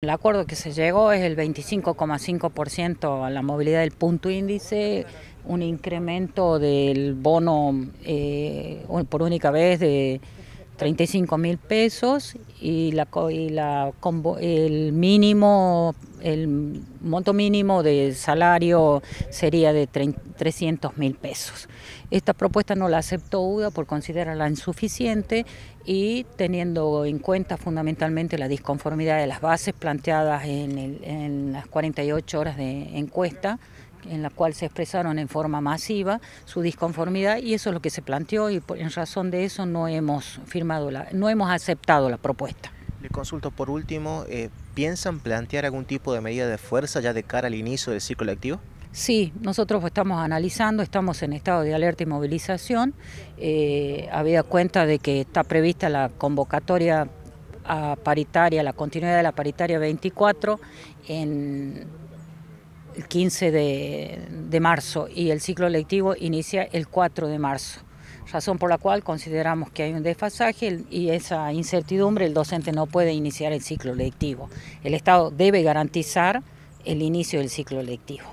El acuerdo que se llegó es el 25,5% a la movilidad del punto índice, un incremento del bono eh, por única vez de 35 mil pesos y, la, el mínimo, el monto mínimo de salario sería de 300 mil pesos. Esta propuesta no la aceptó UDA por considerarla insuficiente y teniendo en cuenta fundamentalmente la disconformidad de las bases planteadas en, en las 48 horas de encuesta en la cual se expresaron en forma masiva su disconformidad y eso es lo que se planteó y en razón de eso no hemos firmado la, no hemos aceptado la propuesta. Le consulto por último, eh, ¿piensan plantear algún tipo de medida de fuerza ya de cara al inicio del ciclo electivo? Sí, nosotros estamos analizando, estamos en estado de alerta y movilización, eh, cuenta de que está prevista la convocatoria paritaria, la continuidad de la paritaria 24 en el 15 de, marzo y el ciclo lectivo inicia el 4 de marzo razón por la cual consideramos que hay un desfasaje y esa incertidumbre el docente no puede iniciar el ciclo lectivo. El Estado debe garantizar el inicio del ciclo lectivo.